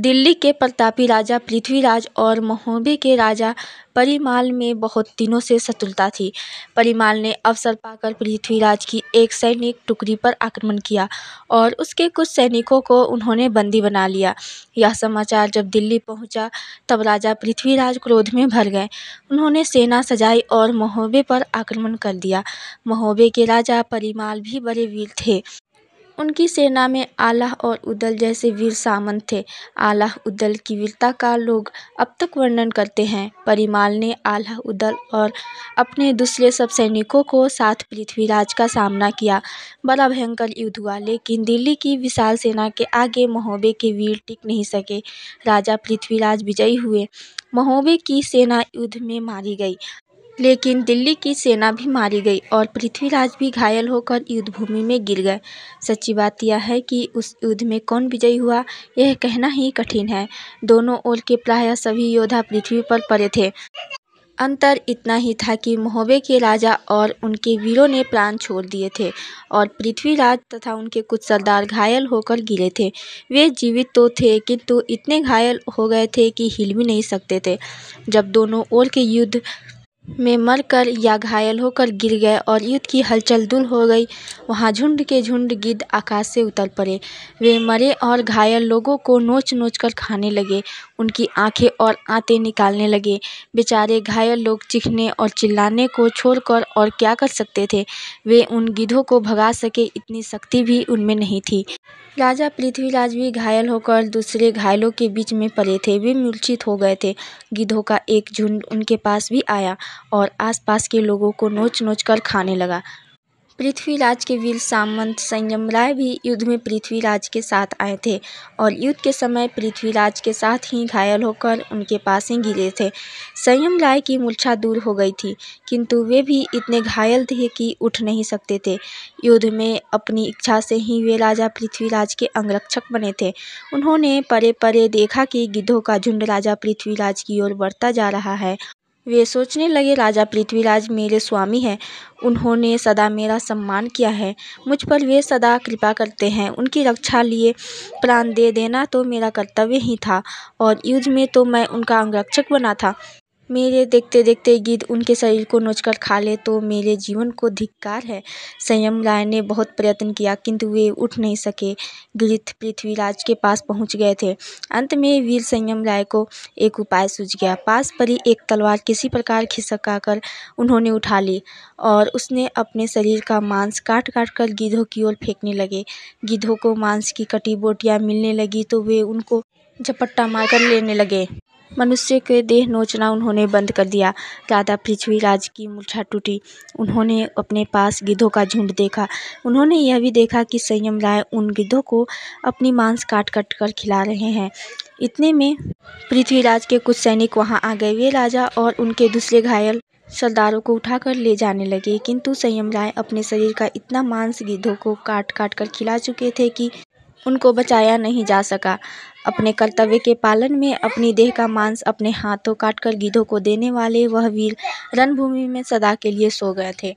दिल्ली के प्रतापी राजा पृथ्वीराज और महोबे के राजा परिमाल में बहुत दिनों से शत्रुता थी परिमाल ने अवसर पाकर पृथ्वीराज की एक सैनिक टुकड़ी पर आक्रमण किया और उसके कुछ सैनिकों को उन्होंने बंदी बना लिया यह समाचार जब दिल्ली पहुंचा तब राजा पृथ्वीराज क्रोध में भर गए उन्होंने सेना सजाई और महोबे पर आक्रमण कर दिया महोबे के राजा परिमाल भी बड़े वीर थे उनकी सेना में आलाह और उदल जैसे वीर सामंत थे आलाह उदल की वीरता का लोग अब तक वर्णन करते हैं परिमाल ने आलाह उदल और अपने दूसरे सब सैनिकों को साथ पृथ्वीराज का सामना किया बड़ा भयंकर युद्ध हुआ लेकिन दिल्ली की विशाल सेना के आगे महोबे के वीर टिक नहीं सके राजा पृथ्वीराज विजयी हुए महोबे की सेना युद्ध में मारी गई लेकिन दिल्ली की सेना भी मारी गई और पृथ्वीराज भी घायल होकर युद्धभूमि में गिर गए सच्ची बात यह है कि उस युद्ध में कौन विजयी हुआ यह कहना ही कठिन है दोनों ओर के प्रायः सभी योद्धा पृथ्वी पर पड़े थे अंतर इतना ही था कि महोबे के राजा और उनके वीरों ने प्राण छोड़ दिए थे और पृथ्वीराज तथा उनके कुछ सरदार घायल होकर गिरे थे वे जीवित तो थे किंतु इतने घायल हो गए थे कि हिल भी नहीं सकते थे जब दोनों ओर के युद्ध में मरकर या घायल होकर गिर गए और युद्ध की हलचल दूर हो गई वहाँ झुंड के झुंड गिद्ध आकाश से उतर पड़े वे मरे और घायल लोगों को नोच नोच कर खाने लगे उनकी आँखें और आते निकालने लगे बेचारे घायल लोग चिखने और चिल्लाने को छोड़कर और क्या कर सकते थे वे उन गिद्धों को भगा सके इतनी शक्ति भी उनमें नहीं थी राजा पृथ्वीराज भी घायल होकर दूसरे घायलों के बीच में पड़े थे वे मूर्छित हो गए थे गिद्धों का एक झुंड उनके पास भी आया और आसपास के लोगों को नोच नोच कर खाने लगा पृथ्वीराज के वीर सामंत संयम राय भी युद्ध में पृथ्वीराज के साथ आए थे और युद्ध के समय पृथ्वीराज के साथ ही घायल होकर उनके पास ही गिरे थे संयम राय की मूर्छा दूर हो गई थी किंतु वे भी इतने घायल थे कि उठ नहीं सकते थे युद्ध में अपनी इच्छा से ही वे राजा पृथ्वीराज के अंगरक्षक बने थे उन्होंने परे परे देखा कि गिद्धों का झुंड राजा पृथ्वीराज की ओर बढ़ता जा रहा है वे सोचने लगे राजा पृथ्वीराज मेरे स्वामी हैं उन्होंने सदा मेरा सम्मान किया है मुझ पर वे सदा कृपा करते हैं उनकी रक्षा लिए प्राण दे देना तो मेरा कर्तव्य ही था और युद्ध में तो मैं उनका अंगरक्षक बना था मेरे देखते देखते गिद्ध उनके शरीर को नोचकर खा ले तो मेरे जीवन को धिक्कार है संयम राय ने बहुत प्रयत्न किया किंतु वे उठ नहीं सके गिद्ध पृथ्वीराज के पास पहुँच गए थे अंत में वीर संयम राय को एक उपाय सूझ गया पास ही एक तलवार किसी प्रकार खिसका कर उन्होंने उठा ली और उसने अपने शरीर का मांस काट काट कर गिद्धों की ओर फेंकने लगे गिद्धों को मांस की कटी बोटियाँ मिलने लगी तो वे उनको झपट्टा मारकर लेने लगे मनुष्य के देह नोचना उन्होंने बंद कर दिया राजा पृथ्वीराज की मूर्छा टूटी उन्होंने अपने पास गिद्धों का झुंड देखा उन्होंने यह भी देखा कि संयम राय उन गिद्धों को अपनी मांस काट काट कर खिला रहे हैं इतने में पृथ्वीराज के कुछ सैनिक वहां आ गए वे राजा और उनके दूसरे घायल सरदारों को उठाकर ले जाने लगे किंतु संयम राय अपने शरीर का इतना मांस गिद्धों को काट काट कर खिला चुके थे कि उनको बचाया नहीं जा सका अपने कर्तव्य के पालन में अपनी देह का मांस अपने हाथों काटकर गिद्धों को देने वाले वह वीर रणभूमि में सदा के लिए सो गए थे